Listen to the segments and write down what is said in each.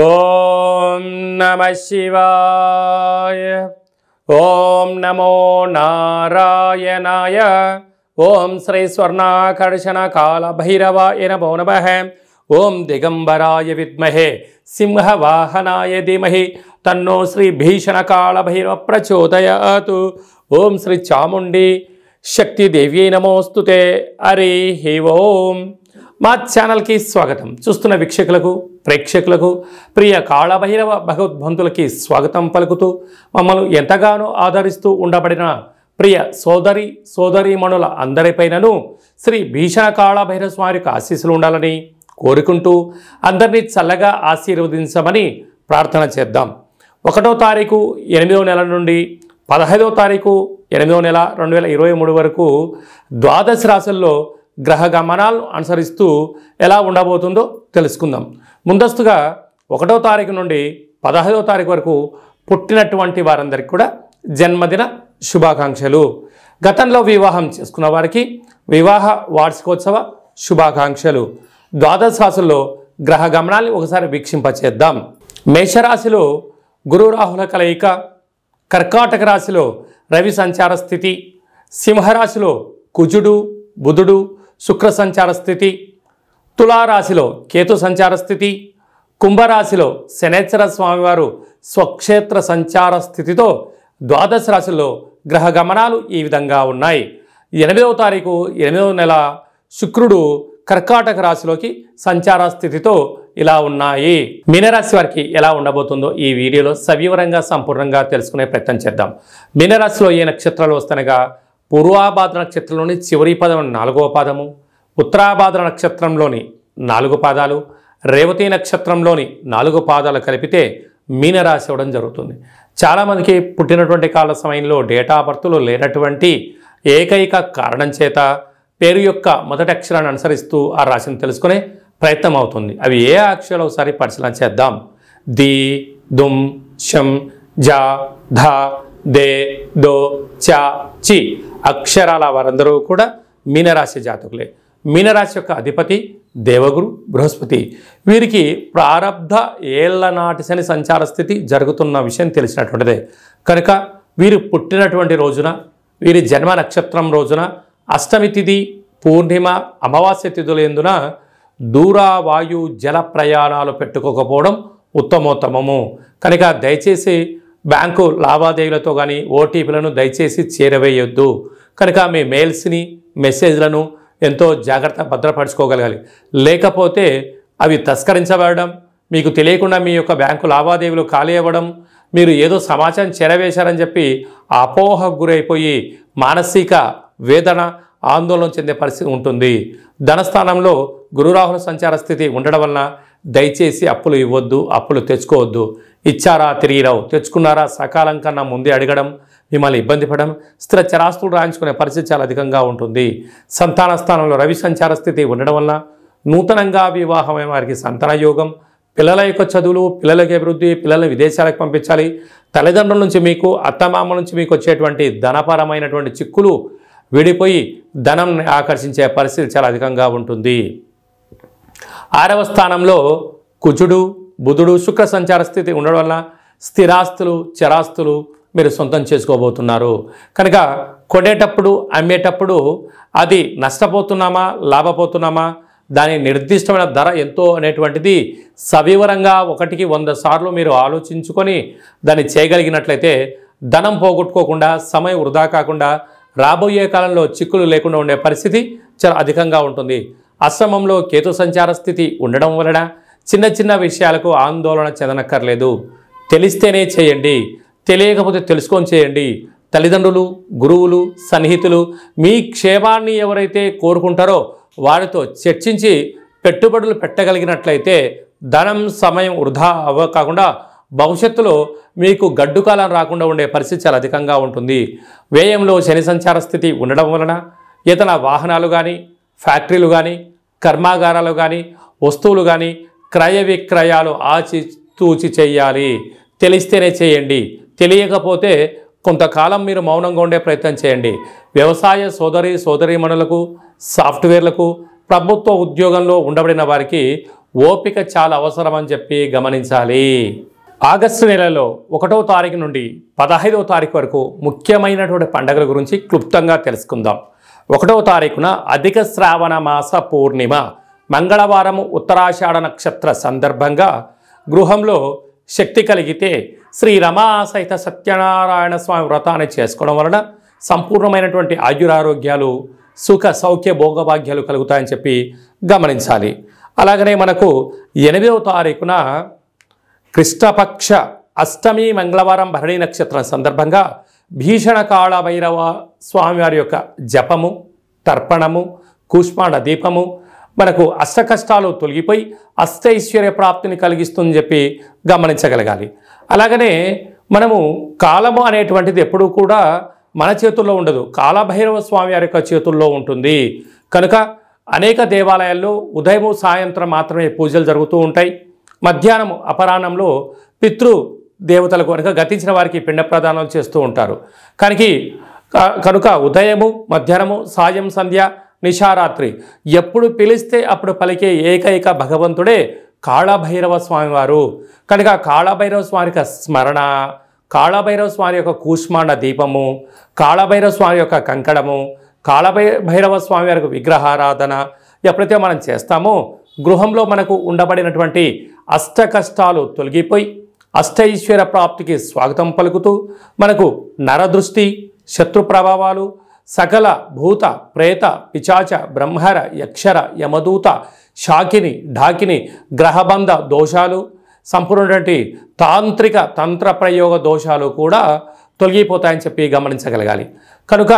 ఓం నమ శివాయ ఓం నమో నారాయణాయ ఓం శ్రీ స్వర్ణాకర్షణ కాళభైరవాయ నమో నమ ఓం దిగంబరాయ విద్మహే సింహవాహనాయ ధీమహి తన్నో శ్రీ భీషణ కాళభైరవ ప్రచోదయాతు ఓం శ్రీ చాముండి శక్తిదేవ్యై నమోస్తుతే హరి ఓం మా ఛానల్కి స్వాగతం చూస్తున్న వీక్షకులకు ప్రేక్షకులకు ప్రియ కాళభైరవ భగవద్భంతులకి స్వాగతం పలుకుతూ మమ్మల్ని ఎంతగానో ఆదరిస్తూ ఉండబడిన ప్రియ సోదరి సోదరీమణుల అందరిపైనను శ్రీ భీషణ కాళభైరవ స్వామి యొక్క ఆశీస్సులు ఉండాలని కోరుకుంటూ అందరినీ చల్లగా ఆశీర్వదించమని ప్రార్థన చేద్దాం ఒకటో తారీఖు ఎనిమిదో నెల నుండి పదహైదో తారీఖు ఎనిమిదో నెల రెండు వేల ఇరవై మూడు వరకు ద్వాదశ రాశుల్లో గ్రహ గమనాలను అనుసరిస్తూ ఎలా ఉండబోతుందో తెలుసుకుందాం ముందస్తుగా ఒకటో తారీఖు నుండి పదహైదో తారీఖు వరకు పుట్టినటువంటి వారందరికీ కూడా జన్మదిన శుభాకాంక్షలు గతంలో వివాహం చేసుకున్న వారికి వివాహ వార్షికోత్సవ శుభాకాంక్షలు ద్వాదశ రాశుల్లో గ్రహ గమనాన్ని ఒకసారి వీక్షింపచేద్దాం మేషరాశిలో గురు రాహుల కలయిక కర్కాటక రాశిలో రవి సంచార స్థితి సింహరాశిలో కుజుడు బుధుడు శుక్ర సంచార స్థితి తులారాశిలో కేతు సంచార స్థితి కుంభరాశిలో శనేశ్వర స్వామివారు స్వక్షేత్ర సంచార స్థితితో ద్వాదశ రాశిలో గ్రహ గమనాలు ఈ విధంగా ఉన్నాయి ఎనిమిదవ తారీఖు ఎనిమిదవ నెల శుక్రుడు కర్కాటక రాశిలోకి సంచార స్థితితో ఇలా ఉన్నాయి మీనరాశి వారికి ఎలా ఉండబోతుందో ఈ వీడియోలో సవివరంగా సంపూర్ణంగా తెలుసుకునే ప్రయత్నం చేద్దాం మీనరాశిలో ఏ నక్షత్రాలు వస్తనగా పూర్వాభాద్ర నక్షత్రంలోని చివరి పదం నాలుగవ పాదము ఉత్తరాభాద్ర నక్షత్రంలోని నాలుగు పాదాలు రేవతి నక్షత్రంలోని నాలుగు పాదాలు కలిపితే మీనరాశి ఇవ్వడం జరుగుతుంది చాలామందికి పుట్టినటువంటి కాల సమయంలో డేటా బర్త్లో లేనటువంటి ఏకైక కారణం చేత పేరు యొక్క మొదటి అక్షరాన్ని అనుసరిస్తూ ఆ రాశిని తెలుసుకునే ప్రయత్నం అవుతుంది అవి ఏ అక్షరాలు ఒకసారి పరిశీలన చేద్దాం ది దుమ్ షం జ ధ దే దో చ చి అక్షరాల వారందరూ కూడా మీనరాశి జాతకులే మీనరాశి యొక్క అధిపతి దేవగురు బృహస్పతి వీరికి ప్రారంధ ఏళ్ల నాటి శని సంచార స్థితి జరుగుతున్న విషయం తెలిసినటువంటిదే కనుక వీరు పుట్టినటువంటి రోజున వీరి జన్మ నక్షత్రం రోజున అష్టమి తిథి పూర్ణిమ అమావాస్య తిథులందున వాయు జల ప్రయాణాలు పెట్టుకోకపోవడం ఉత్తమోత్తమము కనుక దయచేసి బ్యాంకు లావాదేవీలతో కానీ ఓటీపీలను దయచేసి చేరవేయొద్దు కనుక మీ మెయిల్స్ని మెసేజ్లను ఎంతో జాగ్రత్త భద్రపరచుకోగలగాలి లేకపోతే అవి తస్కరించబడడం మీకు తెలియకుండా మీ యొక్క బ్యాంకు లావాదేవీలు ఖాళీ అవ్వడం మీరు ఏదో సమాచారం చేరవేశారని చెప్పి అపోహకు గురైపోయి మానసిక వేదన ఆందోళన చెందే పరిస్థితి ఉంటుంది ధనస్థానంలో గురురాహుల సంచార స్థితి ఉండడం వలన దయచేసి అప్పులు ఇవ్వద్దు అప్పులు తెచ్చుకోవద్దు ఇచ్చారా తిరిగిరావు తెచ్చుకున్నారా సకాలం కన్నా ముందే అడగడం మిమ్మల్ని ఇబ్బంది పడడం స్థిర చరాస్తులు రాయించుకునే పరిస్థితి చాలా అధికంగా ఉంటుంది సంతాన స్థానంలో రవి సంచార స్థితి ఉండడం వల్ల నూతనంగా వివాహమైన వారికి సంతాన యోగం పిల్లల యొక్క చదువులు పిల్లలకి అభివృద్ధి పిల్లలను విదేశాలకు పంపించాలి తల్లిదండ్రుల నుంచి మీకు అత్తమామ నుంచి మీకు వచ్చేటువంటి ధనపరమైనటువంటి చిక్కులు విడిపోయి ధనం ఆకర్షించే పరిస్థితి చాలా అధికంగా ఉంటుంది ఆరవ స్థానంలో కుజుడు బుధుడు శుక్ర సంచార స్థితి ఉండడం వల్ల స్థిరాస్తులు చరాస్తులు మీరు సొంతం చేసుకోబోతున్నారు కనుక కొనేటప్పుడు అమ్మేటప్పుడు అది నష్టపోతున్నామా లాభపోతున్నామా దాని నిర్దిష్టమైన ధర ఎంతో అనేటువంటిది సవివరంగా ఒకటికి వంద సార్లు మీరు ఆలోచించుకొని దాన్ని చేయగలిగినట్లయితే ధనం పోగొట్టుకోకుండా సమయం వృధా కాకుండా రాబోయే కాలంలో చిక్కులు లేకుండా ఉండే పరిస్థితి చాలా అధికంగా ఉంటుంది అశ్రమంలో కేతు సంచార స్థితి ఉండడం వలన చిన్న చిన్న విషయాలకు ఆందోళన చెందనక్కర్లేదు తెలిస్తేనే చేయండి తెలియకపోతే తెలుసుకొని చేయండి తల్లిదండ్రులు గురువులు సన్నిహితులు మీ క్షేమాన్ని ఎవరైతే కోరుకుంటారో వారితో చర్చించి పెట్టుబడులు పెట్టగలిగినట్లయితే ధనం సమయం వృధా అవ్వ కాకుండా భవిష్యత్తులో మీకు గడ్డుకాలం రాకుండా ఉండే పరిస్థితి చాలా అధికంగా ఉంటుంది వ్యయంలో శని సంచార స్థితి ఉండడం వలన ఇతర వాహనాలు కానీ ఫ్యాక్టరీలు కానీ కర్మాగారాలు కానీ వస్తువులు కానీ క్రయ విక్రయాలు ఆచితూచి చేయాలి తెలిస్తేనే చేయండి తెలియకపోతే కొంతకాలం మీరు మౌనంగా ఉండే ప్రయత్నం చేయండి వ్యవసాయ సోదరి సోదరీమణులకు సాఫ్ట్వేర్లకు ప్రభుత్వ ఉద్యోగంలో ఉండబడిన వారికి ఓపిక చాలా అవసరం అని చెప్పి గమనించాలి ఆగస్టు నెలలో ఒకటో తారీఖు నుండి పదహైదవ తారీఖు వరకు ముఖ్యమైనటువంటి పండుగల గురించి క్లుప్తంగా తెలుసుకుందాం ఒకటవ తారీఖున అధిక శ్రావణ మాస పూర్ణిమ మంగళవారం ఉత్తరాషాఢ నక్షత్ర సందర్భంగా గృహంలో శక్తి కలిగితే శ్రీ రమా సహిత సత్యనారాయణ స్వామి వ్రతాన్ని చేసుకోవడం వలన సంపూర్ణమైనటువంటి ఆయురారోగ్యాలు సుఖ సౌఖ్య భోగభాగ్యాలు కలుగుతాయని చెప్పి గమనించాలి అలాగనే మనకు ఎనిమిదవ తారీఖున కృష్ణపక్ష అష్టమి మంగళవారం భరణి నక్షత్రం సందర్భంగా భీషణ కాళభైరవ స్వామివారి యొక్క జపము తర్పణము కూష్మాండ దీపము మనకు అష్ట కష్టాలు తొలగిపోయి అష్టైశ్వర్య ప్రాప్తిని కలిగిస్తుందని చెప్పి గమనించగలగాలి అలాగనే మనము కాలము అనేటువంటిది ఎప్పుడూ కూడా మన చేతుల్లో ఉండదు కాలభైరవ స్వామి వారి యొక్క చేతుల్లో ఉంటుంది కనుక అనేక దేవాలయాల్లో ఉదయము సాయంత్రం మాత్రమే పూజలు జరుగుతూ ఉంటాయి మధ్యాహ్నము అపరాహ్నంలో పితృ దేవతలకు కనుక గతించిన వారికి పిండ ప్రదానాలు చేస్తూ ఉంటారు కానీ కనుక ఉదయము మధ్యాహ్నము సాయం సంధ్య నిషారాత్రి ఎప్పుడు పిలిస్తే అప్పుడు పలికే ఏకైక భగవంతుడే కాళభైరవ స్వామివారు కనుక కాళభైరవ స్వామి యొక్క స్మరణ కాళభైరవ స్వామి యొక్క కూష్మాండ దీపము కాళభైరవ స్వామి యొక్క కంకణము కాళభై భైరవ స్వామి వారికి విగ్రహారాధన ఎప్పుడైతే మనం చేస్తామో గృహంలో మనకు ఉండబడినటువంటి అష్ట కష్టాలు తొలగిపోయి ఈశ్వర ప్రాప్తికి స్వాగతం పలుకుతూ మనకు నరదృష్టి శత్రు ప్రభావాలు సకల భూత ప్రేత పిచాచ బ్రహ్మర యక్షర యమదూత షాకిని ఢాకిని గ్రహబంధ దోషాలు సంపూర్ణటువంటి తాంత్రిక తంత్ర ప్రయోగ దోషాలు కూడా తొలగిపోతాయని చెప్పి గమనించగలగాలి కనుక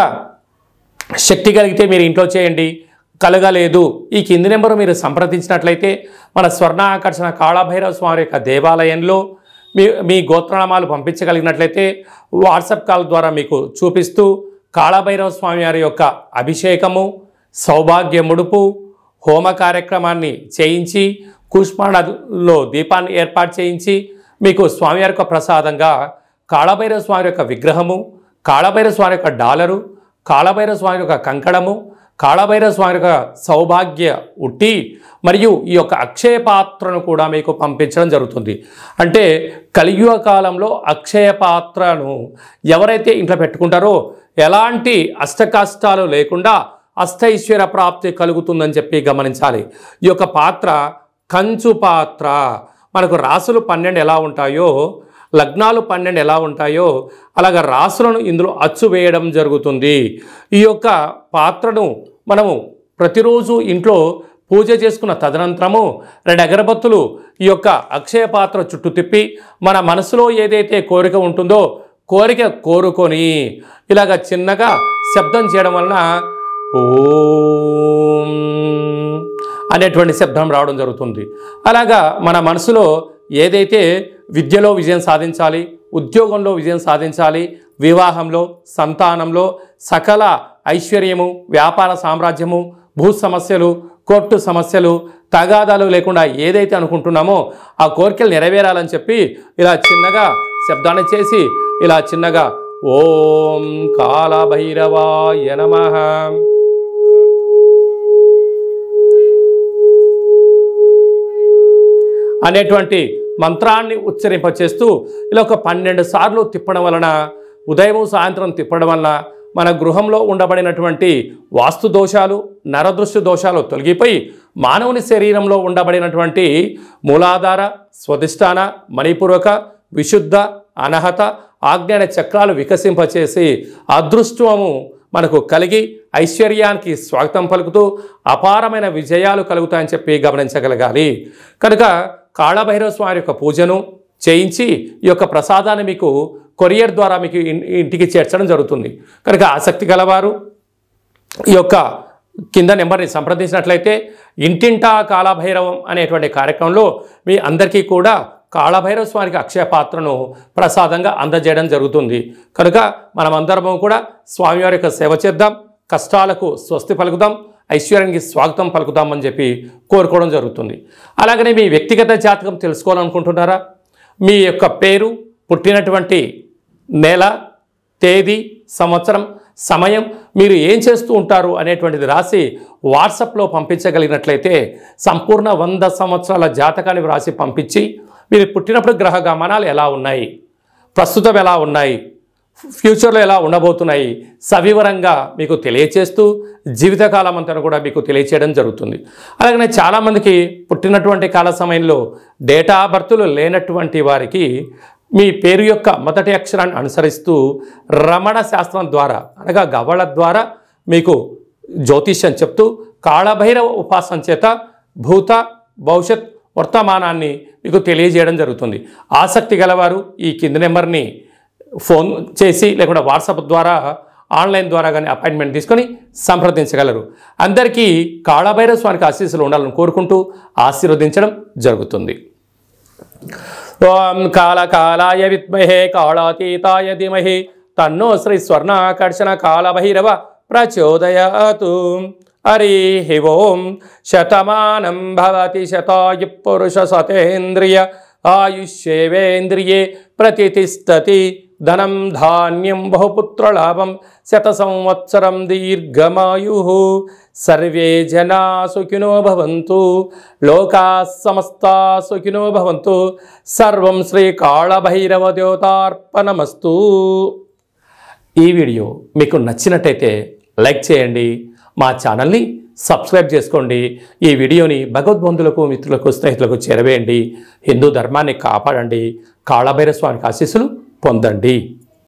శక్తి కలిగితే మీరు ఇంట్లో చేయండి కలగలేదు ఈ కింది నెంబరు మీరు సంప్రదించినట్లయితే మన స్వర్ణ ఆకర్షణ కాళభైరవ స్వామి యొక్క దేవాలయంలో మీ మీ గోత్రనామాలు పంపించగలిగినట్లయితే వాట్సాప్ కాల్ ద్వారా మీకు చూపిస్తూ కాళభైరవ స్వామివారి యొక్క అభిషేకము సౌభాగ్య ముడుపు హోమ కార్యక్రమాన్ని చేయించి కూష్మాండలో దీపాన్ని ఏర్పాటు చేయించి మీకు స్వామివారి యొక్క ప్రసాదంగా కాళభైరవ స్వామి యొక్క విగ్రహము కాళభైరవ స్వామి యొక్క డాలరు కాళభైరవ స్వామి యొక్క కంకణము కాళభైరవ స్వామి యొక్క సౌభాగ్య ఉట్టి మరియు ఈ యొక్క అక్షయ పాత్రను కూడా మీకు పంపించడం జరుగుతుంది అంటే కలియుగ కాలంలో అక్షయ పాత్రను ఎవరైతే ఇంట్లో పెట్టుకుంటారో ఎలాంటి అష్టకష్టాలు లేకుండా అష్టైశ్వర ప్రాప్తి కలుగుతుందని చెప్పి గమనించాలి ఈ యొక్క పాత్ర కంచు పాత్ర మనకు రాసులు పన్నెండు ఎలా ఉంటాయో లగ్నాలు పన్నెండు ఎలా ఉంటాయో అలాగ రాసులను ఇందులో అచ్చు వేయడం జరుగుతుంది ఈ యొక్క పాత్రను మనము ప్రతిరోజు ఇంట్లో పూజ చేసుకున్న తదనంతరము రెండు అగరబత్తులు ఈ యొక్క అక్షయ పాత్ర చుట్టూ తిప్పి మన మనసులో ఏదైతే కోరిక ఉంటుందో కోరిక కోరుకొని ఇలాగ చిన్నగా శబ్దం చేయడం వలన ఓ అనేటువంటి శబ్దం రావడం జరుగుతుంది అలాగా మన మనసులో ఏదైతే విద్యలో విజయం సాధించాలి ఉద్యోగంలో విజయం సాధించాలి వివాహంలో సంతానంలో సకల ఐశ్వర్యము వ్యాపార సామ్రాజ్యము భూ సమస్యలు కోర్టు సమస్యలు తగాదాలు లేకుండా ఏదైతే అనుకుంటున్నామో ఆ కోరికలు నెరవేరాలని చెప్పి ఇలా చిన్నగా శబ్దాన్ని చేసి ఇలా చిన్నగా ఓం కాలభైరవాయ నమ అనేటువంటి మంత్రాన్ని ఉచ్చరింపచేస్తూ ఇలా ఒక పన్నెండు సార్లు తిప్పడం వలన ఉదయం సాయంత్రం తిప్పడం వలన మన గృహంలో ఉండబడినటువంటి వాస్తు దోషాలు నరదృష్టి దోషాలు తొలగిపోయి మానవుని శరీరంలో ఉండబడినటువంటి మూలాధార స్వధిష్టాన మణిపూర్వక విశుద్ధ అనహత ఆజ్ఞాన చక్రాలు వికసింపచేసి అదృష్టము మనకు కలిగి ఐశ్వర్యానికి స్వాగతం పలుకుతూ అపారమైన విజయాలు కలుగుతాయని చెప్పి గమనించగలగాలి కనుక కాళభైరవ స్వామి యొక్క పూజను చేయించి ఈ యొక్క ప్రసాదాన్ని మీకు కొరియర్ ద్వారా మీకు ఇంటికి చేర్చడం జరుగుతుంది కనుక ఆసక్తి గలవారు ఈ యొక్క కింద నెంబర్ని సంప్రదించినట్లయితే ఇంటింటా కాళభైరవం అనేటువంటి కార్యక్రమంలో మీ అందరికీ కూడా కాళభైరవ స్వామికి అక్షయ పాత్రను ప్రసాదంగా అందజేయడం జరుగుతుంది కనుక మనమందరము కూడా స్వామివారి యొక్క సేవ చేద్దాం కష్టాలకు స్వస్తి పలుకుదాం ఐశ్వర్యానికి స్వాగతం పలుకుతామని చెప్పి కోరుకోవడం జరుగుతుంది అలాగనే మీ వ్యక్తిగత జాతకం తెలుసుకోవాలనుకుంటున్నారా మీ యొక్క పేరు పుట్టినటువంటి నెల తేదీ సంవత్సరం సమయం మీరు ఏం చేస్తూ ఉంటారు అనేటువంటిది రాసి వాట్సాప్లో పంపించగలిగినట్లయితే సంపూర్ణ వంద సంవత్సరాల జాతకాన్ని వ్రాసి పంపించి మీరు పుట్టినప్పుడు గ్రహ గమనాలు ఎలా ఉన్నాయి ప్రస్తుతం ఎలా ఉన్నాయి ఫ్యూచర్లో ఎలా ఉండబోతున్నాయి సవివరంగా మీకు తెలియచేస్తూ జీవితకాలం అంతా కూడా మీకు తెలియచేయడం జరుగుతుంది అలాగనే చాలామందికి పుట్టినటువంటి కాల సమయంలో డేటా బర్త్లు లేనటువంటి వారికి మీ పేరు యొక్క మొదటి అక్షరాన్ని అనుసరిస్తూ రమణ శాస్త్రం ద్వారా అనగా గవళ ద్వారా మీకు జ్యోతిష్యం చెప్తూ కాళభైరవ ఉపాసన చేత భూత భవిష్యత్ వర్తమానాన్ని మీకు తెలియజేయడం జరుగుతుంది ఆసక్తి గలవారు ఈ కింది నెంబర్ని ఫోన్ చేసి లేకుండా వాట్సాప్ ద్వారా ఆన్లైన్ ద్వారా కానీ అపాయింట్మెంట్ తీసుకొని సంప్రదించగలరు అందరికీ కాళభైరస్వానికి ఆశీస్సులు ఉండాలని కోరుకుంటూ ఆశీర్వదించడం జరుగుతుంది ఓం కాళకాలాయ విద్మహే కాళాతీతాయ ధీమహి తన్నో శ్రీ స్వర్ణాకర్షణ కాళభైరవ ప్రచోదయాతు హరి ఓం శతమానం భవతి శతాయు పురుష సతేంద్రియ ఆయుష్యేవేంద్రియే ప్రతిష్టతి ధనం ధాన్యం బహుపుత్రలాభం శత సంవత్సరం దీర్ఘమాయు సర్వే జనా సుఖినో భవంతు లోకా సమస్త సుఖినో భవంతు సర్వం శ్రీ కాళభైరవ దేవతార్పణమస్తు ఈ వీడియో మీకు నచ్చినట్టయితే లైక్ చేయండి మా ఛానల్ని సబ్స్క్రైబ్ చేసుకోండి ఈ వీడియోని భగవద్బంధులకు మిత్రులకు స్నేహితులకు చేరవేయండి హిందూ ధర్మాన్ని కాపాడండి కాళభైరస్వామికి ఆశీస్సులు పొందండి